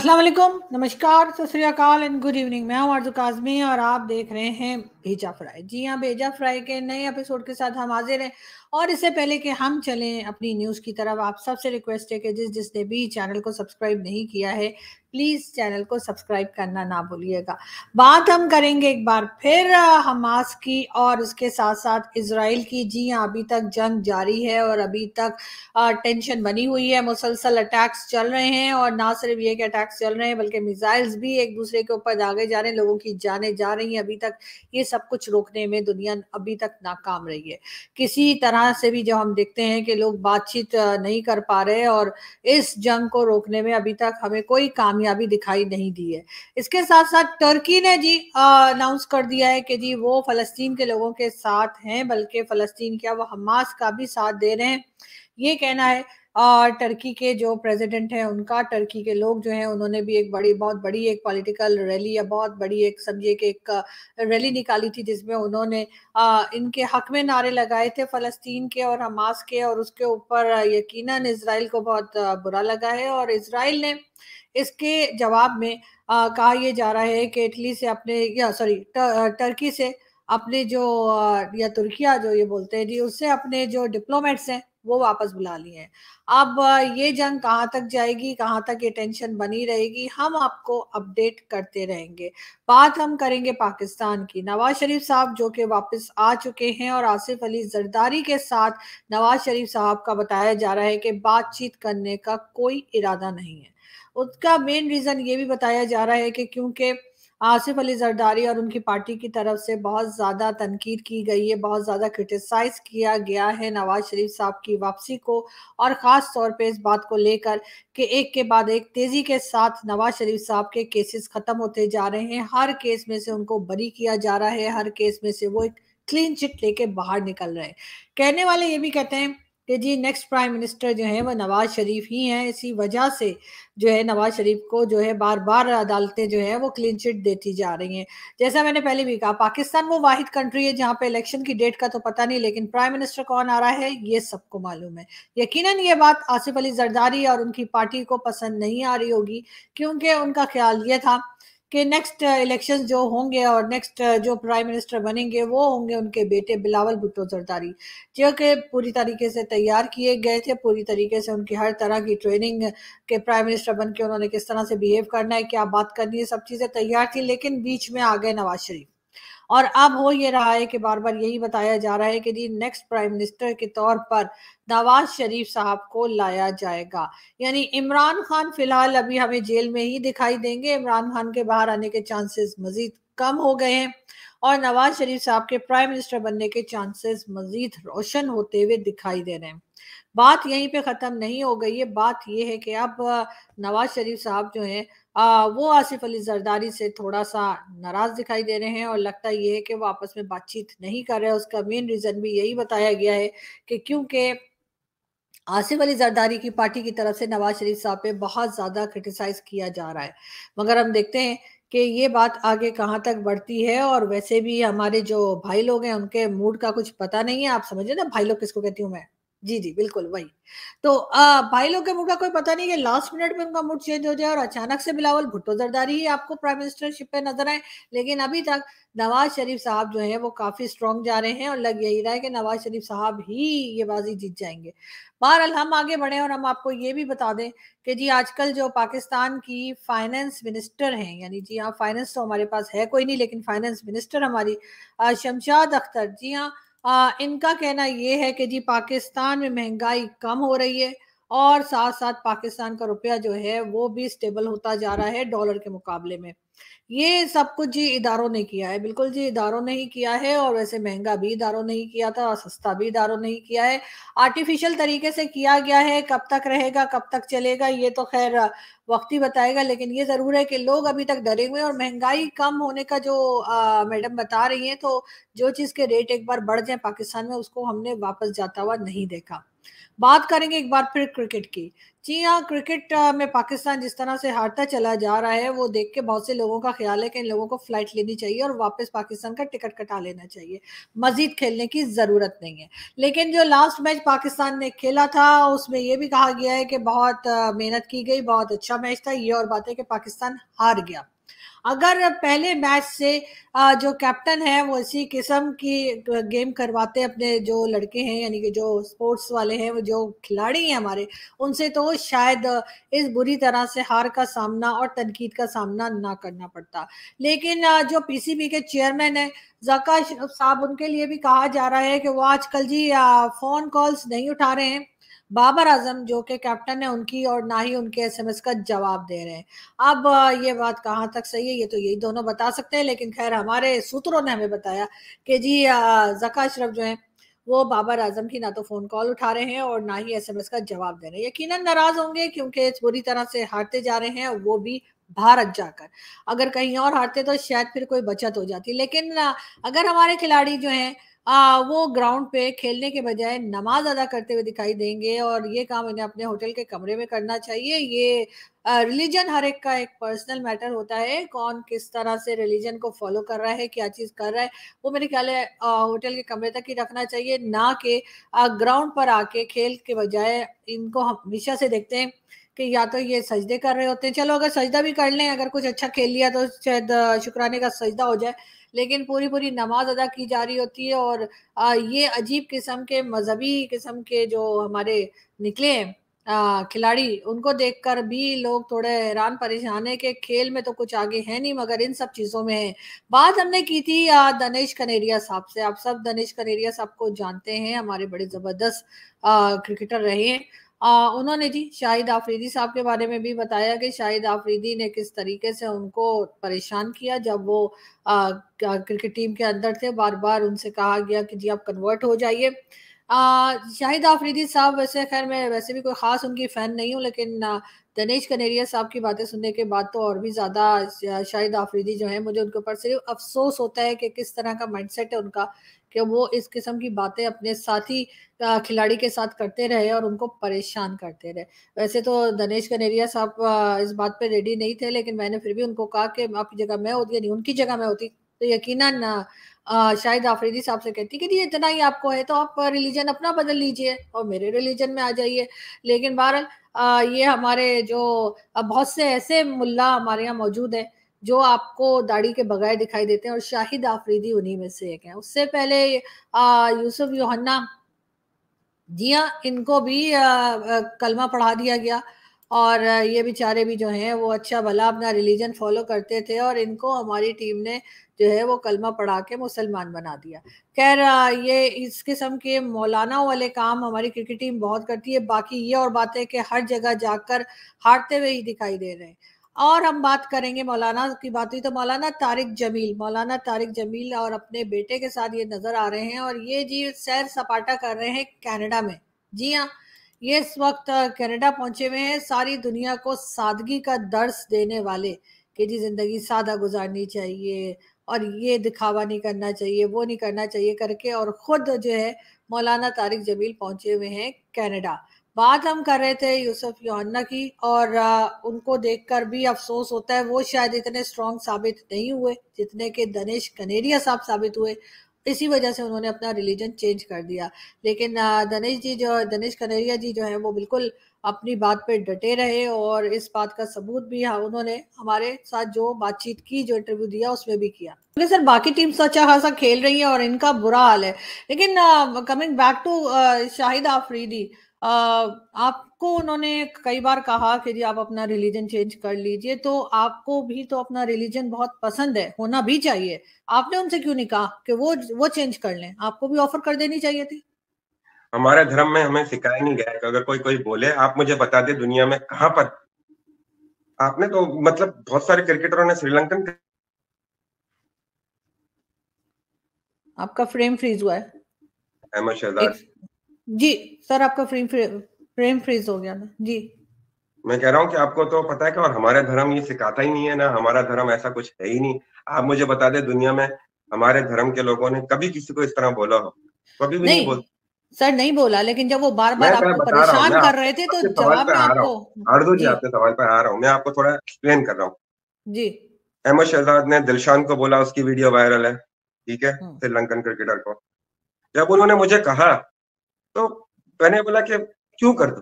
असलम नमस्कार सत श्रीकाल एंड गुड इवनिंग मैं हूँ आरजू काजमी और आप देख रहे हैं भेजा फ्राई जी हाँ भेजा फ्राई के नए एपिसोड के साथ हम हाजिर हैं और इससे पहले कि हम चलें अपनी न्यूज़ की तरफ आप सबसे रिक्वेस्ट है कि जिस जिसने भी चैनल को सब्सक्राइब नहीं किया है प्लीज़ चैनल को सब्सक्राइब करना ना भूलिएगा बात हम करेंगे एक बार फिर हमास की और उसके साथ साथ इसराइल की जी हाँ अभी तक जंग जारी है और अभी तक टेंशन बनी हुई है मुसलसल अटैक्स चल रहे हैं और ना सिर्फ ये कि अटैक्स चल रहे हैं बल्कि मिज़ाइल्स भी एक दूसरे के ऊपर दागे जा रहे हैं लोगों की जाने जा रही है अभी तक इस सब कुछ रोकने में दुनिया अभी तक नाकाम रही है किसी तरह से भी जब हम देखते हैं कि लोग बातचीत नहीं कर पा रहे और इस जंग को रोकने में अभी तक हमें कोई कामयाबी दिखाई नहीं दी है इसके साथ साथ टर्की ने जी अनाउंस कर दिया है कि जी वो फलस्तीन के लोगों के साथ हैं बल्कि फलस्तीन क्या वो हमास का भी साथ दे रहे हैं ये कहना है टर्की के जो प्रेसिडेंट हैं उनका टर्की के लोग जो हैं उन्होंने भी एक बड़ी बहुत बड़ी एक पॉलिटिकल रैली या बहुत बड़ी एक समझिए कि एक रैली निकाली थी जिसमें उन्होंने इनके हक में नारे लगाए थे फ़लस्तीन के और हमास के और उसके ऊपर यकीनन इसराइल को बहुत बुरा लगा है और इसराइल ने इसके जवाब में आ, कहा यह जा रहा है कि इटली से अपने या सॉरी टर्की से अपने जो या तुर्किया जो ये बोलते हैं जी उससे अपने जो डिप्लोमेट्स हैं वो वापस बुला लिए हैं अब ये जंग कहाँ तक जाएगी कहाँ तक ये टेंशन बनी रहेगी हम आपको अपडेट करते रहेंगे बात हम करेंगे पाकिस्तान की नवाज शरीफ साहब जो कि वापस आ चुके हैं और आसिफ अली जरदारी के साथ नवाज शरीफ साहब का बताया जा रहा है कि बातचीत करने का कोई इरादा नहीं है उसका मेन रीज़न ये भी बताया जा रहा है कि क्योंकि आसिफ अली जरदारी और उनकी पार्टी की तरफ से बहुत ज़्यादा तनकीद की गई है बहुत ज़्यादा क्रिटिसाइज किया गया है नवाज शरीफ साहब की वापसी को और ख़ास तौर पर इस बात को लेकर कि एक के बाद एक तेज़ी के साथ नवाज शरीफ साहब के केसेस ख़त्म होते जा रहे हैं हर केस में से उनको बरी किया जा रहा है हर केस में से वो एक क्लीन चिट लेके बाहर निकल रहे हैं कहने वाले ये भी कहते हैं कि जी नेक्स्ट प्राइम मिनिस्टर जो है वो नवाज शरीफ ही हैं इसी वजह से जो है नवाज शरीफ को जो है बार बार अदालतें जो है वो क्लीन चिट देती जा रही हैं जैसा मैंने पहले भी कहा पाकिस्तान वो वाहिद कंट्री है जहाँ पे इलेक्शन की डेट का तो पता नहीं लेकिन प्राइम मिनिस्टर कौन आ रहा है ये सबको मालूम है यकीनन ये बात आसिफ अली जरदारी और उनकी पार्टी को पसंद नहीं आ रही होगी क्योंकि उनका ख्याल ये था कि नेक्स्ट इलेक्शन uh, जो होंगे और नेक्स्ट uh, जो प्राइम मिनिस्टर बनेंगे वो होंगे उनके बेटे बिलावल भुट्टो जरदारी जो कि पूरी तरीके से तैयार किए गए थे पूरी तरीके से उनकी हर तरह की ट्रेनिंग के प्राइम मिनिस्टर बन के उन्होंने किस तरह से बिहेव करना है क्या बात करनी है सब चीज़ें तैयार थी लेकिन बीच में आ गए नवाज शरीफ और अब हो ये रहा है कि बार बार यही बताया जा रहा है कि जी नेक्स्ट प्राइम मिनिस्टर के तौर पर नवाज शरीफ साहब को लाया जाएगा यानी इमरान खान फिलहाल अभी हमें जेल में ही दिखाई देंगे इमरान खान के बाहर आने के चांसेस मजीद कम हो गए हैं और नवाज शरीफ साहब के प्राइम मिनिस्टर बनने के चांसेस मजीद रोशन होते हुए दिखाई दे रहे हैं बात यहीं पे ख़त्म नहीं हो गई है बात ये है कि अब नवाज शरीफ साहब जो हैं वो आसिफ अली जरदारी से थोड़ा सा नाराज़ दिखाई दे रहे हैं और लगता ये है कि वो आपस में बातचीत नहीं कर रहे उसका मेन रीज़न भी यही बताया गया है कि क्योंकि आसिफ अली जरदारी की पार्टी की तरफ से नवाज शरीफ साहब पे बहुत ज़्यादा क्रिटिसाइज किया जा रहा है मगर हम देखते हैं कि ये बात आगे कहाँ तक बढ़ती है और वैसे भी हमारे जो भाई लोग हैं उनके मूड का कुछ पता नहीं है आप समझे ना भाई लोग किसको कहती हूँ मैं जी जी बिल्कुल वही तो आ, भाई लोग के मूड का कोई पता नहीं कि लास्ट मिनट में उनका मूड चेंज हो जाए और अचानक से बिलावल भुट्टो जरदारी ही आपको प्राइम मिनिस्टरशिप पे नजर आए लेकिन अभी तक नवाज शरीफ साहब जो है वो काफी स्ट्रांग जा रहे हैं और लग यही रहा है कि नवाज शरीफ साहब ही ये बाजी जीत जाएंगे बहरहाल हम आगे बढ़े और हम आपको ये भी बता दें कि जी आजकल जो पाकिस्तान की फाइनेंस मिनिस्टर हैं यानी जी हाँ फाइनेंस तो हमारे पास है कोई नहीं लेकिन फाइनेंस मिनिस्टर हमारी शमशाद अख्तर जी हाँ आ, इनका कहना यह है कि जी पाकिस्तान में महंगाई कम हो रही है और साथ साथ पाकिस्तान का रुपया जो है वो भी स्टेबल होता जा रहा है डॉलर के मुकाबले में ये सब कुछ जी इदारों ने किया है बिल्कुल जी इदारों ने ही किया है और वैसे महंगा भी इदारों ने ही किया था और सस्ता भी इदारों ने ही किया है आर्टिफिशियल तरीके से किया गया है कब तक रहेगा कब तक चलेगा ये तो खैर वक्त ही बताएगा लेकिन ये ज़रूर है कि लोग अभी तक डरे हुए और महंगाई कम होने का जो आ, मैडम बता रही है तो जो चीज़ के रेट एक बार बढ़ जाए पाकिस्तान में उसको हमने वापस जाता हुआ नहीं देखा बात करेंगे एक बार फिर क्रिकेट की जी हाँ क्रिकेट में पाकिस्तान जिस तरह से हारता चला जा रहा है वो देख के बहुत से लोगों का ख्याल है कि इन लोगों को फ्लाइट लेनी चाहिए और वापस पाकिस्तान का टिकट कटा लेना चाहिए मजीद खेलने की ज़रूरत नहीं है लेकिन जो लास्ट मैच पाकिस्तान ने खेला था उसमें यह भी कहा गया है कि बहुत मेहनत की गई बहुत अच्छा मैच था ये और बात है कि पाकिस्तान हार गया अगर पहले मैच से जो कैप्टन है वो इसी किस्म की गेम करवाते अपने जो लड़के हैं यानी कि जो स्पोर्ट्स वाले हैं वो जो खिलाड़ी हैं हमारे उनसे तो शायद इस बुरी तरह से हार का सामना और तनकीद का सामना ना करना पड़ता लेकिन जो पीसीबी के चेयरमैन है जका साहब उनके लिए भी कहा जा रहा है कि वो आजकल जी फोन कॉल्स नहीं उठा रहे हैं बाबर आजम जो के कैप्टन है उनकी और ना ही उनके एसएमएस का जवाब दे रहे हैं अब ये बात कहाँ तक सही है ये तो यही दोनों बता सकते हैं लेकिन खैर हमारे सूत्रों ने हमें बताया कि जी जका अशरफ जो है वो बाबर आजम की ना तो फ़ोन कॉल उठा रहे हैं और ना ही एसएमएस का जवाब दे रहे हैं यकीन नाराज़ होंगे क्योंकि बुरी तरह से हारते जा रहे हैं वो भी भारत जाकर अगर कहीं और हारते तो शायद फिर कोई बचत हो जाती लेकिन अगर हमारे खिलाड़ी जो हैं आ, वो ग्राउंड पे खेलने के बजाय नमाज अदा करते हुए दिखाई देंगे और ये काम इन्हें अपने होटल के कमरे में करना चाहिए ये रिलीजन हर एक का एक पर्सनल मैटर होता है कौन किस तरह से रिलीजन को फॉलो कर रहा है क्या चीज़ कर रहा है वो मेरे ख्याल है होटल के कमरे तक ही रखना चाहिए ना कि ग्राउंड पर आके खेल के बजाय इनको हमेशा से देखते हैं कि या तो ये सजदे कर रहे होते हैं चलो अगर सजदा भी कर लें अगर कुछ अच्छा खेल लिया तो शायद शुक्राने का सजदा हो जाए लेकिन पूरी पूरी नमाज अदा की जा रही होती है और ये अजीब किस्म के मजहबी किस्म के जो हमारे निकले हैं खिलाड़ी उनको देखकर भी लोग थोड़े हैरान परेशान है कि खेल में तो कुछ आगे है नहीं मगर इन सब चीज़ों में है बात हमने की थी दनेश कनेरिया साहब से आप सब दनेश कनेरिया साहब को जानते हैं हमारे बड़े ज़बरदस्त क्रिकेटर रहे हैं उन्होंने जी शाहिद आफरीदी साहब के बारे में भी बताया कि शाहिद आफरीदी ने किस तरीके से उनको परेशान किया जब वो आ, क्रिकेट टीम के अंदर थे बार बार उनसे कहा गया कि जी आप कन्वर्ट हो जाइए शाहिद आफरीदी साहब वैसे खैर मैं वैसे भी कोई ख़ास उनकी फ़ैन नहीं हूँ लेकिन दनेश कनेरिया साहब की बातें सुनने के बाद तो और भी ज़्यादा शाहिद आफरीदी जो है मुझे उनके ऊपर सिर्फ अफसोस होता है कि किस तरह का माइंडसेट है उनका कि वो इस किस्म की बातें अपने साथी खिलाड़ी के साथ करते रहे और उनको परेशान करते रहे वैसे तो दनेश कनेरिया साहब इस बात पे रेडी नहीं थे लेकिन मैंने फिर भी उनको कहा कि आपकी जगह मैं होती नहीं उनकी जगह मैं होती तो यकीन शाहिद आफरीदी साहब से कहती कि ये इतना ही आपको है तो आप रिलीजन अपना बदल लीजिए और मेरे रिलीजन में आ जाइए लेकिन बहरहाल ये हमारे जो बहुत से ऐसे मुल्ला हमारे यहाँ मौजूद हैं जो आपको दाढ़ी के बगैर दिखाई देते हैं और शाहिद आफरीदी उन्हीं में से एक है उससे पहले यूसुफ योहन्ना जी हाँ इनको भी आ, आ, कलमा पढ़ा दिया गया और ये बेचारे भी जो हैं वो अच्छा भला अपना रिलीजन फॉलो करते थे और इनको हमारी टीम ने जो है वो कलमा पढ़ा के मुसलमान बना दिया खैर ये इस किस्म के मौलाना वाले काम हमारी क्रिकेट टीम बहुत करती है बाकी ये और बातें कि हर जगह जाकर हारते हुए ही दिखाई दे रहे हैं और हम बात करेंगे मौलाना की बात हुई तो मौलाना तारिक जमील मौलाना तारिक जमील और अपने बेटे के साथ ये नज़र आ रहे हैं और ये जी सैर सपाटा कर रहे हैं कनाडा में जी हाँ ये इस वक्त कनाडा पहुंचे हुए हैं सारी दुनिया को सादगी का दर्श देने वाले कि जी ज़िंदगी सादा गुजारनी चाहिए और ये दिखावा नहीं करना चाहिए वो नहीं करना चाहिए करके और ख़ुद जो है मौलाना तारिक जमील पहुंचे हुए हैं कनाडा बात हम कर रहे थे यूसुफ योन्ना की और उनको देखकर भी अफसोस होता है वो शायद इतने स्ट्रॉन्ग साबित नहीं हुए जितने के दनेश कनेरिया साहब साबित हुए इसी वजह से उन्होंने अपना रिलीजन चेंज कर दिया लेकिन दनेश जी जो दनेश कनेरिया जी जो है वो बिल्कुल अपनी बात पे डटे रहे और इस बात का सबूत भी हाँ उन्होंने हमारे साथ जो बातचीत की जो इंटरव्यू दिया उसमें भी किया लेकिन सर बाकी टीम्स तो अच्छा खासा खेल रही है और इनका बुरा हाल है लेकिन coming back to Shahid Afridi आपको उन्होंने कई बार कहा कि जी आप अपना रिलीजन चेंज कर लीजिए तो आपको भी तो अपना रिलीजन बहुत पसंद है होना भी चाहिए आपने उनसे क्यों नहीं कहा कि वो वो चेंज कर लें आपको भी ऑफर कर देनी चाहिए थी हमारे धर्म में हमें सिखाया नहीं गया अगर कोई कोई बोले आप मुझे बता दे दुनिया में कहा पर आपने तो मतलब बहुत सारे क्रिकेटरों ने श्रीलंकन आपका फ्रेम फ्रीज हुआ है अहमद शहजाद जी सर आपका फ्रेम फ्रेम फ्रीज हो गया ना जी मैं कह रहा हूँ कि आपको तो पता है कि और हमारे धर्म ये सिखाता ही नहीं है ना हमारा धर्म ऐसा कुछ है ही नहीं आप मुझे बता दे दुनिया में हमारे धर्म के लोगों ने कभी किसी को इस तरह बोला हो कभी भी नहीं, नहीं बोल सर नहीं बोला लेकिन जब वो बार बार आपको परेशान कर रहे थे तो जवाब आपको जी आपके सवाल पर आ रहा हूँ मैं आपको थोड़ा एक्सप्लेन कर रहा हूँ जी अहमद शहजाद ने दिलशान को बोला उसकी वीडियो वायरल है ठीक है हम्म। श्रीलंकन क्रिकेटर को जब उन्होंने मुझे कहा तो मैंने बोला कि क्यों कर दो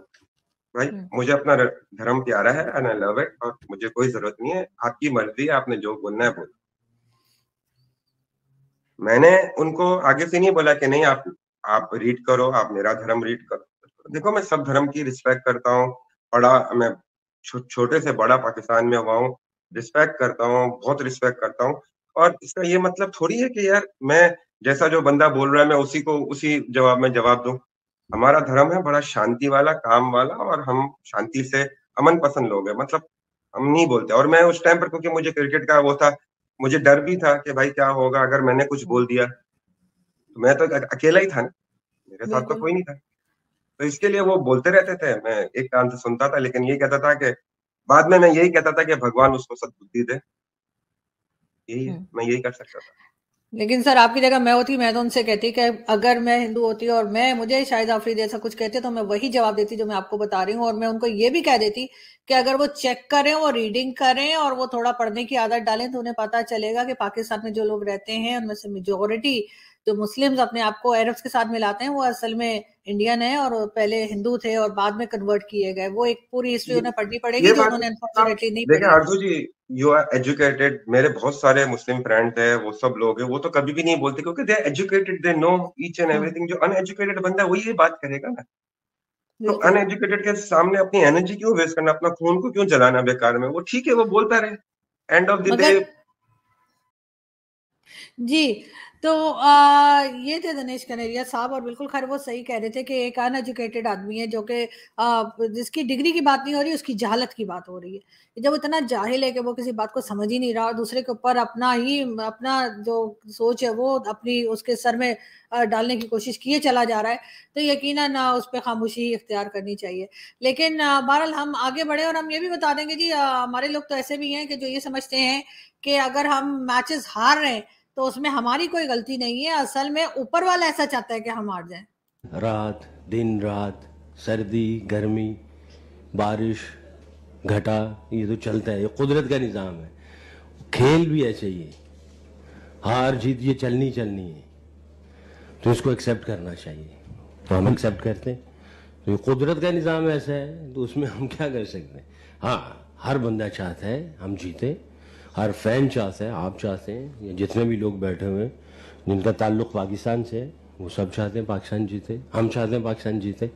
भाई हम्म। मुझे अपना धर्म प्यारा है एंड आई लव इट और मुझे कोई जरूरत नहीं है आपकी मर्जी आपने जो बोलना है बोलो मैंने उनको आगे से नहीं बोला कि नहीं आप आप रीड करो आप मेरा धर्म रीड करो देखो मैं सब धर्म की रिस्पेक्ट करता हूँ बड़ा मैं छो, छोटे से बड़ा पाकिस्तान में हुआ हूँ रिस्पेक्ट करता हूँ बहुत रिस्पेक्ट करता हूँ और इसका ये मतलब थोड़ी है कि यार मैं जैसा जो बंदा बोल रहा है मैं उसी को उसी जवाब में जवाब दू हमारा धर्म है बड़ा शांति वाला काम वाला और हम शांति से अमन पसंद लोग हैं मतलब हम नहीं बोलते और मैं उस टाइम पर क्योंकि मुझे क्रिकेट का वो था मुझे डर भी था कि भाई क्या होगा अगर मैंने कुछ बोल दिया तो मैं तो अकेला ही था ना मेरे साथ तो कोई नहीं था तो इसके लिए वो बोलते रहते थे मैं एक कान से सुनता था लेकिन ये कहता था कि बाद में मैं यही कहता था कि भगवान उसको सदबुद्धि दे यही है हम्म। मैं यही कर सकता था लेकिन सर आपकी जगह मैं होती मैं तो उनसे कहती कि अगर मैं हिंदू होती और मैं मुझे शायद आफरीद ऐसा कुछ कहते तो मैं वही जवाब देती जो मैं आपको बता रही हूँ और मैं उनको ये भी कह देती कि अगर वो चेक करें वो रीडिंग करें और वो थोड़ा पढ़ने की आदत डालें तो उन्हें पता चलेगा कि पाकिस्तान में जो लोग रहते हैं उनमें से मेजोरिटी जो मुस्लिम अपने आप को अरब्स के साथ मिलाते हैं वो असल में इंडियन है और पहले हिंदू थे और बाद में कन्वर्ट किए गए वो एक पूरी हिस्ट्री उन्हें पढ़नी पड़ेगी जो उन्होंने अनफॉर्चुनेटली नहीं देखिए Arzu ji you are educated मेरे बहुत सारे मुस्लिम फ्रेंड है वो सब लोग है वो तो कभी भी नहीं बोलते क्योंकि they educated they know each and everything जो अनएजुकेटेड बंदा है वही ये बात करेगा ना तो अनएजुकेटेड के सामने अपनी एनर्जी क्यों वेस्ट करना अपना खून को क्यों जलाना बेकार में वो ठीक है वो बोलता रहे एंड ऑफ द डे जी तो आ, ये थे दिनेश कनेरिया साहब और बिल्कुल खैर वो सही कह रहे थे कि एक अनएजुकेटेड आदमी है जो कि जिसकी डिग्री की बात नहीं हो रही उसकी जहालत की बात हो रही है जब इतना जाहिल है कि वो किसी बात को समझ ही नहीं रहा और दूसरे के ऊपर अपना ही अपना जो सोच है वो अपनी उसके सर में डालने की कोशिश किए चला जा रहा है तो यकीन उस पर खामोशी ही इख्तियार करनी चाहिए लेकिन बहरहाल हम आगे बढ़े और हम ये भी बता देंगे जी हमारे लोग तो ऐसे भी हैं कि जो ये समझते हैं कि अगर हम मैचेस हार रहे हैं तो उसमें हमारी कोई गलती नहीं है असल में ऊपर वाला ऐसा चाहता है कि हम हार जाए रात दिन रात सर्दी गर्मी बारिश घटा ये तो चलता है ये कुदरत का निज़ाम है खेल भी ऐसे ही है हार जीत ये चलनी चलनी है तो इसको एक्सेप्ट करना चाहिए तो हम एक्सेप्ट करते हैं तो ये कुदरत का निज़ाम ऐसा है तो उसमें हम क्या कर सकते हैं हाँ हर बंदा चाहता है हम जीते हर फैन चाहते हैं आप चाहते हैं जितने भी लोग बैठे हुए हैं जिनका ताल्लुक पाकिस्तान से है वो सब चाहते हैं पाकिस्तान जीते हम चाहते हैं पाकिस्तान जीते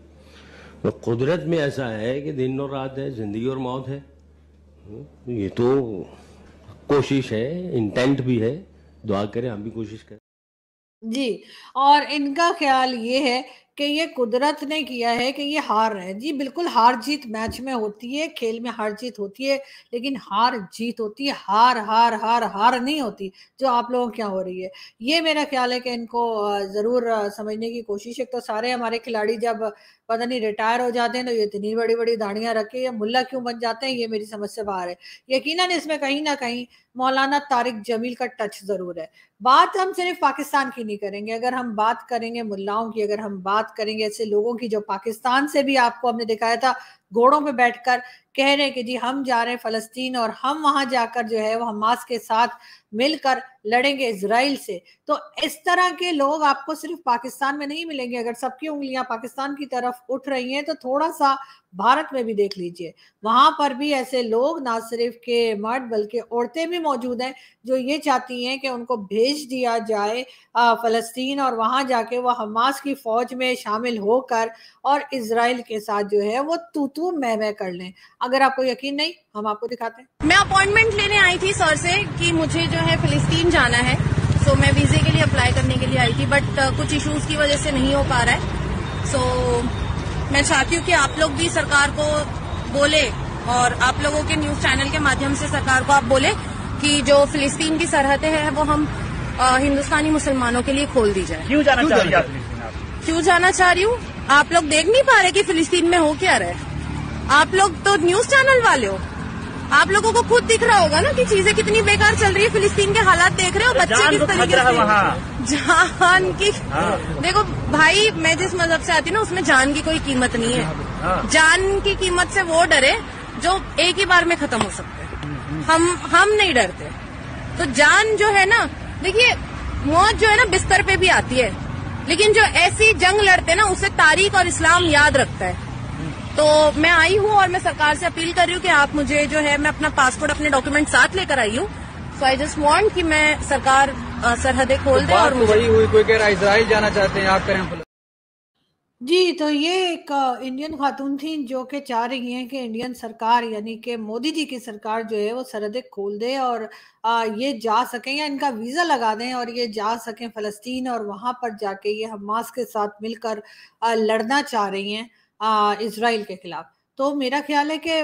तो कुदरत में ऐसा है कि दिन और रात है ज़िंदगी और मौत है हम्म, ये तो कोशिश है इंटेंट भी है दुआ करें हम भी कोशिश करें जी और इनका ख्याल ये है कि ये कुदरत ने किया है कि ये हार हैं जी बिल्कुल हार जीत मैच में होती है खेल में हार जीत होती है लेकिन हार जीत होती है हार हार हार हार नहीं होती जो आप लोगों क्या हो रही है ये मेरा ख्याल है कि इनको ज़रूर समझने की कोशिश एक तो सारे हमारे खिलाड़ी जब पता नहीं रिटायर हो जाते हैं तो ये इतनी बड़ी बड़ी दाढ़ियां रखे ये मुल्ला क्यों बन जाते हैं ये मेरी समझ से बाहर है यकीन इसमें कहीं ना कहीं मौलाना तारिक जमील का टच ज़रूर है बात हम सिर्फ पाकिस्तान की नहीं करेंगे अगर हम बात करेंगे मुल्लाओं की अगर हम बात करेंगे ऐसे लोगों की जो पाकिस्तान से भी आपको हमने दिखाया था घोड़ों पे बैठकर कह रहे हैं कि जी हम जा रहे हैं फलस्तीन और हम वहां जाकर जो है वो हमास के साथ मिलकर लड़ेंगे इसराइल से तो इस तरह के लोग आपको सिर्फ पाकिस्तान में नहीं मिलेंगे अगर सबकी उंगलियां पाकिस्तान की तरफ उठ रही हैं तो थोड़ा सा भारत में भी देख लीजिए वहां पर भी ऐसे लोग ना सिर्फ के मर्द बल्कि औरतें भी मौजूद हैं जो ये चाहती हैं कि उनको भेज दिया जाए फ़लस्तीन और वहां जाके वो हमास की फौज में शामिल होकर और इसराइल के साथ जो है वो तू तू मैं मैं कर लें अगर आपको यकीन नहीं हम आपको दिखाते हैं मैं अपॉइंटमेंट लेने आई थी सर से कि मुझे जो है फिलिस्तीन जाना है सो so, मैं वीजे के लिए अप्लाई करने के लिए आई थी बट uh, कुछ इश्यूज की वजह से नहीं हो पा रहा है सो so, मैं चाहती हूँ कि आप लोग भी सरकार को बोले और आप लोगों के न्यूज चैनल के माध्यम से सरकार को आप बोले कि जो फिलिस्तीन की सरहदें हैं वो हम आ, uh, हिंदुस्तानी मुसलमानों के लिए खोल दी जाए क्यों जाना चाह रही क्यों जाना चाह रही हूँ आप लोग देख नहीं पा रहे कि फिलिस्तीन में हो क्या रहे आप लोग तो न्यूज चैनल वाले हो आप लोगों को खुद दिख रहा होगा ना कि चीजें कितनी बेकार चल रही है फिलिस्तीन के हालात देख रहे हो बच्चे किस तो तरीके से जान की हाँ। देखो भाई मैं जिस मजहब से आती ना उसमें जान की कोई कीमत नहीं है हाँ। जान की कीमत से वो डरे जो एक ही बार में खत्म हो सकते हम हम नहीं डरते तो जान जो है ना देखिए मौत जो है ना बिस्तर पे भी आती है लेकिन जो ऐसी जंग लड़ते ना उसे तारीख और इस्लाम याद रखता है तो मैं आई हूँ और मैं सरकार से अपील कर रही हूँ कि आप मुझे जो है मैं अपना पासपोर्ट अपने डॉक्यूमेंट साथ लेकर आई हूँ सो आई जस्ट वांट कि मैं सरकार सरहदें खोल तो दे और तो वही हुई कोई कह रहा इसराइल जाना चाहते हैं आप करें जी तो ये एक इंडियन खातून थी जो कि चाह रही हैं कि इंडियन सरकार यानी कि मोदी जी की सरकार जो है वो सरहदें खोल दे और ये जा सकें या इनका वीज़ा लगा दें और ये जा सकें फ़लस्तीन और वहाँ पर जाके ये हमास के साथ मिलकर लड़ना चाह रही हैं इसराइल के खिलाफ तो मेरा ख्याल है कि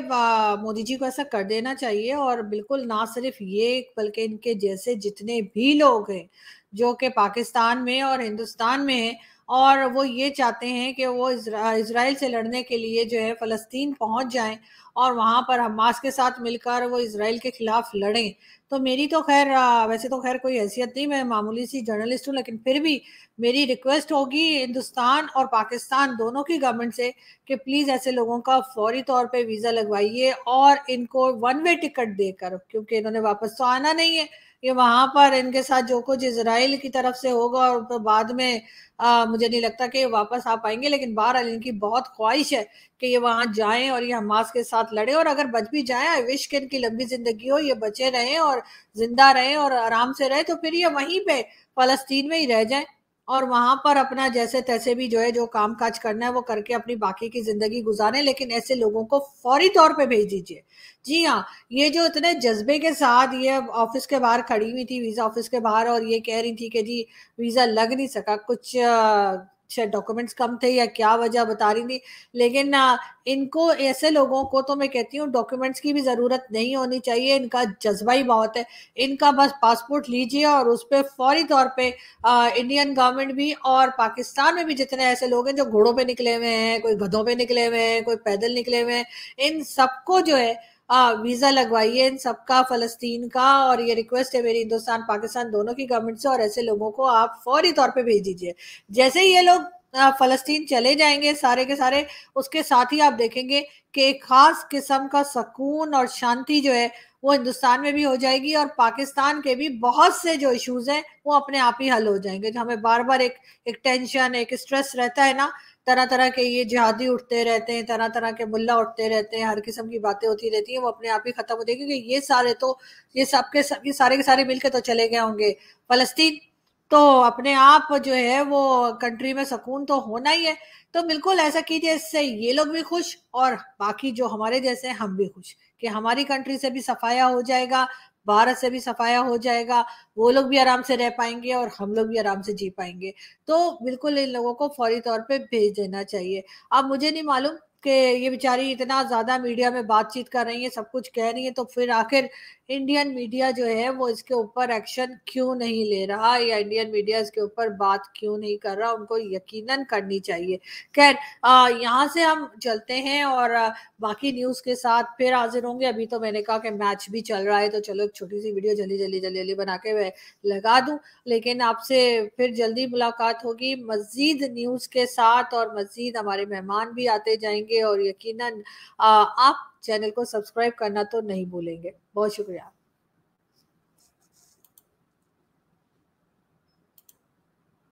मोदी जी को ऐसा कर देना चाहिए और बिल्कुल ना सिर्फ ये बल्कि इनके जैसे जितने भी लोग हैं जो कि पाकिस्तान में और हिंदुस्तान में हैं और वो ये चाहते हैं कि वो इसराइल से लड़ने के लिए जो है फ़लस्तीन पहुंच जाएं और वहाँ पर हमास के साथ मिलकर वो इसराइल के ख़िलाफ़ लड़ें तो मेरी तो खैर वैसे तो खैर कोई हैसियत नहीं मैं मामूली सी जर्नलिस्ट हूँ लेकिन फिर भी मेरी रिक्वेस्ट होगी हिंदुस्तान और पाकिस्तान दोनों की गवर्नमेंट से कि प्लीज़ ऐसे लोगों का फौरी तौर पे वीज़ा लगवाइए और इनको वन वे टिकट देकर क्योंकि इन्होंने वापस तो आना नहीं है ये वहां पर इनके साथ जो कुछ इसराइल की तरफ से होगा और तो बाद में आ, मुझे नहीं लगता कि वापस आ पाएंगे लेकिन बहरहाल इनकी बहुत ख्वाहिश है कि ये वहां जाएं और ये हमास के साथ लड़े और अगर बच भी जाए आई विश कि इनकी लंबी जिंदगी हो ये बचे रहें और जिंदा रहें और आराम से रहें तो फिर ये वहीं पे फलस्तीन में ही रह जाएं और वहां पर अपना जैसे तैसे भी जो है जो काम काज करना है वो करके अपनी बाकी की जिंदगी गुजारें लेकिन ऐसे लोगों को फौरी तौर पे भेज दीजिए जी हाँ ये जो इतने जज्बे के साथ ये ऑफिस के बाहर खड़ी हुई थी वीजा ऑफिस के बाहर और ये कह रही थी कि जी वीजा लग नहीं सका कुछ शायद डॉक्यूमेंट्स कम थे या क्या वजह बता रही थी लेकिन इनको ऐसे लोगों को तो मैं कहती हूँ डॉक्यूमेंट्स की भी ज़रूरत नहीं होनी चाहिए इनका जज्बा ही बहुत है इनका बस पासपोर्ट लीजिए और उस पर फौरी तौर पर इंडियन गवर्नमेंट भी और पाकिस्तान में भी जितने ऐसे लोग हैं जो घोड़ों पर निकले हुए हैं कोई गधों पर निकले हुए हैं कोई पैदल निकले हुए हैं इन सबको जो है वीज़ा लगवाइए इन सबका फ़लस्तीन का और ये रिक्वेस्ट है मेरी हिंदुस्तान पाकिस्तान दोनों की गवर्नमेंट से और ऐसे लोगों को आप फौरी तौर पे भेज दीजिए जैसे ये लोग फलस्तीन चले जाएंगे सारे के सारे उसके साथ ही आप देखेंगे कि एक खास किस्म का सुकून और शांति जो है वो हिंदुस्तान में भी हो जाएगी और पाकिस्तान के भी बहुत से जो इश्यूज हैं वो अपने आप ही हल हो जाएंगे जो हमें बार बार एक एक टेंशन एक स्ट्रेस रहता है ना तरह तरह के ये जिहादी उठते रहते हैं तरह तरह के मुल्ला उठते रहते हैं हर किस्म की बातें होती रहती हैं वो अपने आप ही खत्म होती हैं क्योंकि ये सारे तो ये सबके के सब ये सारे के सारे मिलके तो चले गए होंगे फलस्तीन तो अपने आप जो है वो कंट्री में सुकून तो होना ही है तो बिल्कुल ऐसा कीजिए इससे ये लोग भी खुश और बाकी जो हमारे जैसे हैं हम भी खुश कि हमारी कंट्री से भी सफाया हो जाएगा भारत से भी सफाया हो जाएगा वो लोग भी आराम से रह पाएंगे और हम लोग भी आराम से जी पाएंगे तो बिल्कुल इन लोगों को फौरी तौर पर भेज देना चाहिए अब मुझे नहीं मालूम कि ये बेचारी इतना ज़्यादा मीडिया में बातचीत कर रही है सब कुछ कह रही है तो फिर आखिर इंडियन मीडिया जो है वो इसके ऊपर एक्शन क्यों नहीं ले रहा या इंडियन मीडिया इसके ऊपर बात क्यों नहीं कर रहा उनको यकीनन करनी चाहिए खैर यहाँ से हम चलते हैं और बाकी न्यूज़ के साथ फिर हाजिर होंगे अभी तो मैंने कहा कि मैच भी चल रहा है तो चलो एक छोटी सी वीडियो जल्दी जल्दी जल्दी जल्दी बना के मैं लगा दूँ लेकिन आपसे फिर जल्दी मुलाकात होगी मज़ीद न्यूज़ के साथ और मज़ीद हमारे मेहमान भी आते जाएंगे और यकीन आप चैनल को सब्सक्राइब करना तो नहीं भूलेंगे बहुत शुक्रिया